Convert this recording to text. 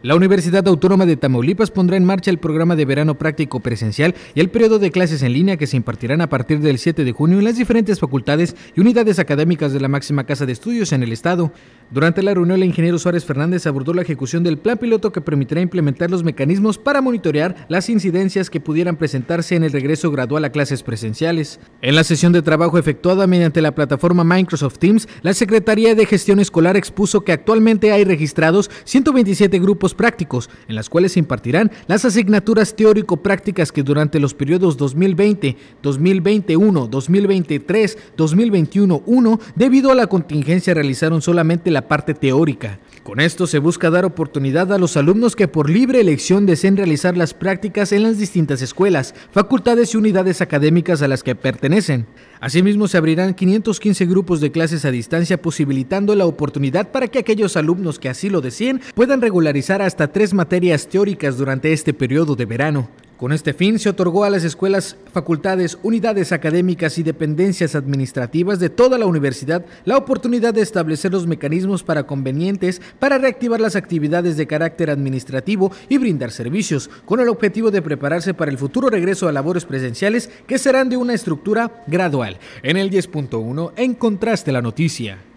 La Universidad Autónoma de Tamaulipas pondrá en marcha el programa de verano práctico presencial y el periodo de clases en línea que se impartirán a partir del 7 de junio en las diferentes facultades y unidades académicas de la máxima casa de estudios en el estado. Durante la reunión, el ingeniero Suárez Fernández abordó la ejecución del plan piloto que permitirá implementar los mecanismos para monitorear las incidencias que pudieran presentarse en el regreso gradual a clases presenciales. En la sesión de trabajo efectuada mediante la plataforma Microsoft Teams, la Secretaría de Gestión Escolar expuso que actualmente hay registrados 127 grupos prácticos, en las cuales se impartirán las asignaturas teórico-prácticas que durante los periodos 2020, 2021, 2023, 2021-1, debido a la contingencia realizaron solamente la parte teórica. Con esto se busca dar oportunidad a los alumnos que por libre elección deseen realizar las prácticas en las distintas escuelas, facultades y unidades académicas a las que pertenecen. Asimismo, se abrirán 515 grupos de clases a distancia, posibilitando la oportunidad para que aquellos alumnos que así lo deseen puedan regularizar hasta tres materias teóricas durante este periodo de verano. Con este fin se otorgó a las escuelas, facultades, unidades académicas y dependencias administrativas de toda la universidad la oportunidad de establecer los mecanismos para convenientes para reactivar las actividades de carácter administrativo y brindar servicios, con el objetivo de prepararse para el futuro regreso a labores presenciales que serán de una estructura gradual. En el 10.1 encontraste la noticia.